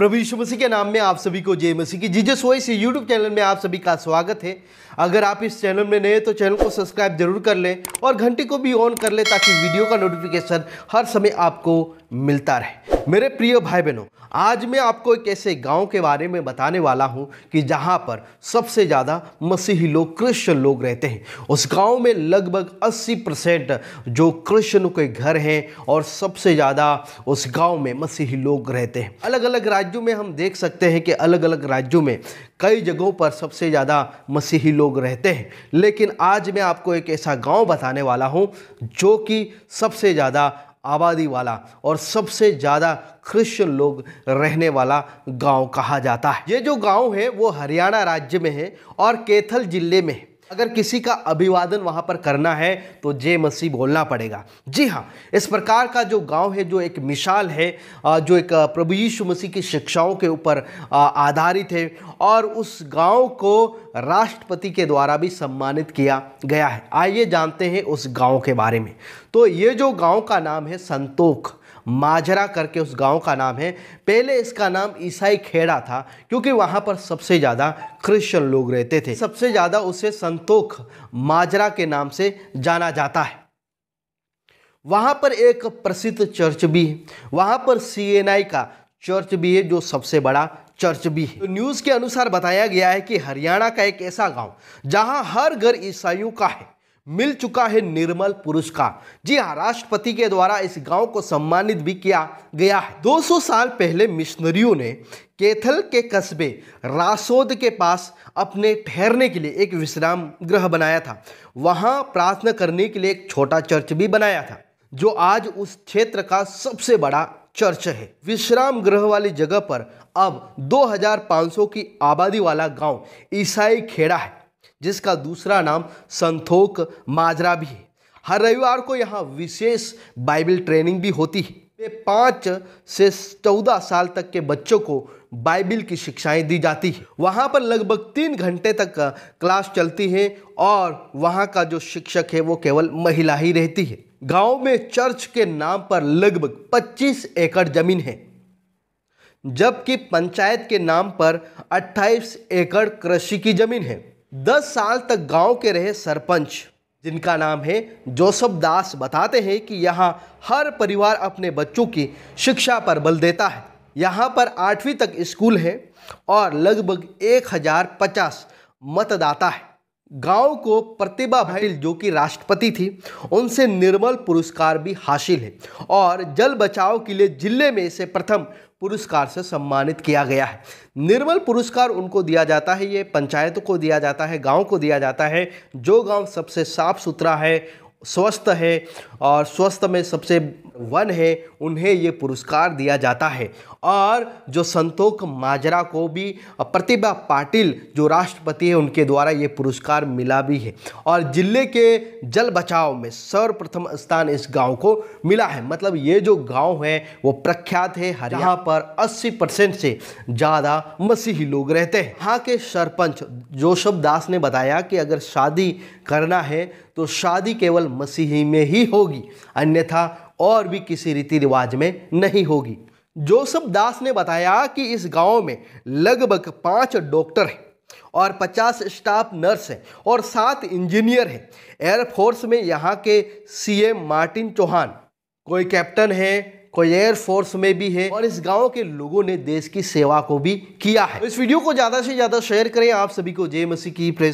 प्रभु मसीह के नाम में आप सभी को जय मसीह की जीजस वॉइस यूट्यूब चैनल में आप सभी का स्वागत है अगर आप इस चैनल में नए तो चैनल को सब्सक्राइब जरूर कर लें और घंटी को भी ऑन कर लें ताकि वीडियो का नोटिफिकेशन हर समय आपको मिलता रहे मेरे प्रिय भाई बहनों आज मैं आपको एक ऐसे गांव के बारे में बताने वाला हूं कि जहां पर सबसे ज़्यादा मसीही लोग क्रिश्चियन लोग रहते हैं उस गांव में लगभग 80 परसेंट जो क्रिश्चियनों के घर हैं और सबसे ज़्यादा उस गांव में मसीही लोग रहते हैं अलग अलग राज्यों में हम देख सकते हैं कि अलग अलग राज्यों में कई जगहों पर सबसे ज़्यादा मसीही लोग रहते हैं लेकिन आज मैं आपको एक ऐसा गाँव बताने वाला हूँ जो कि सबसे ज़्यादा आबादी वाला और सबसे ज़्यादा क्रिश्चियन लोग रहने वाला गांव कहा जाता है ये जो गांव है वो हरियाणा राज्य में है और कैथल जिले में है अगर किसी का अभिवादन वहाँ पर करना है तो जय मसीह बोलना पड़ेगा जी हाँ इस प्रकार का जो गांव है जो एक मिसाल है जो एक प्रभु यीशु मसीह की शिक्षाओं के ऊपर आधारित है और उस गांव को राष्ट्रपति के द्वारा भी सम्मानित किया गया है आइए जानते हैं उस गांव के बारे में तो ये जो गांव का नाम है संतोख माजरा करके उस गांव का नाम है पहले इसका नाम ईसाई खेड़ा था क्योंकि वहां पर सबसे ज़्यादा क्रिश्चियन लोग रहते थे सबसे ज़्यादा उसे संतोख माजरा के नाम से जाना जाता है वहां पर एक प्रसिद्ध चर्च भी है वहाँ पर सी का चर्च भी है जो सबसे बड़ा चर्च भी है तो न्यूज़ के अनुसार बताया गया है कि हरियाणा का एक ऐसा गांव जहां हर घर ईसाइयों का है मिल चुका है निर्मल पुरस्कार जी हाँ राष्ट्रपति के द्वारा इस गांव को सम्मानित भी किया गया है 200 साल पहले मिशनरियों ने केथल के कस्बे रासोद के पास अपने ठहरने के लिए एक विश्राम गृह बनाया था वहां प्रार्थना करने के लिए एक छोटा चर्च भी बनाया था जो आज उस क्षेत्र का सबसे बड़ा चर्च है विश्राम गृह वाली जगह पर अब 2500 की आबादी वाला गांव ईसाई खेड़ा है जिसका दूसरा नाम संथोक माजरा भी है हर रविवार को यहाँ विशेष बाइबल ट्रेनिंग भी होती है वे पाँच से चौदह साल तक के बच्चों को बाइबिल की शिक्षाएं दी जाती है वहाँ पर लगभग तीन घंटे तक क्लास चलती है और वहाँ का जो शिक्षक है वो केवल महिला ही रहती है गांव में चर्च के नाम पर लगभग 25 एकड़ जमीन है जबकि पंचायत के नाम पर 28 एकड़ कृषि की जमीन है दस साल तक गांव के रहे सरपंच जिनका नाम है जोसफ दास बताते हैं कि यहाँ हर परिवार अपने बच्चों की शिक्षा पर बल देता है यहाँ पर आठवीं तक स्कूल है और लगभग एक हज़ार पचास मतदाता है गांव को प्रतिभा भाई जो कि राष्ट्रपति थी उनसे निर्मल पुरस्कार भी हासिल है और जल बचाव के लिए जिले में से प्रथम पुरस्कार से सम्मानित किया गया है निर्मल पुरस्कार उनको दिया जाता है ये पंचायत को दिया जाता है गांव को दिया जाता है जो गांव सबसे साफ सुथरा है स्वस्थ है और स्वस्थ में सबसे वन है उन्हें ये पुरस्कार दिया जाता है और जो संतोख माजरा को भी प्रतिभा पाटिल जो राष्ट्रपति है उनके द्वारा ये पुरस्कार मिला भी है और ज़िले के जल बचाव में सर्वप्रथम स्थान इस गांव को मिला है मतलब ये जो गांव है वो प्रख्यात है हरियाणा पर 80 परसेंट से ज़्यादा मसीही लोग रहते हैं यहाँ के सरपंच जोशभ दास ने बताया कि अगर शादी करना है तो शादी केवल मसीही में ही होगी अन्यथा और भी किसी रीति रिवाज में नहीं होगी जोसफ दास ने बताया कि इस गांव में लगभग पाँच डॉक्टर हैं और पचास स्टाफ नर्स हैं और सात इंजीनियर हैं एयरफोर्स में यहाँ के सीएम मार्टिन चौहान कोई कैप्टन है कोई एयरफोर्स में भी है और इस गांव के लोगों ने देश की सेवा को भी किया है तो इस वीडियो को ज़्यादा से ज़्यादा शेयर करें आप सभी को जय मसीह की प्रेस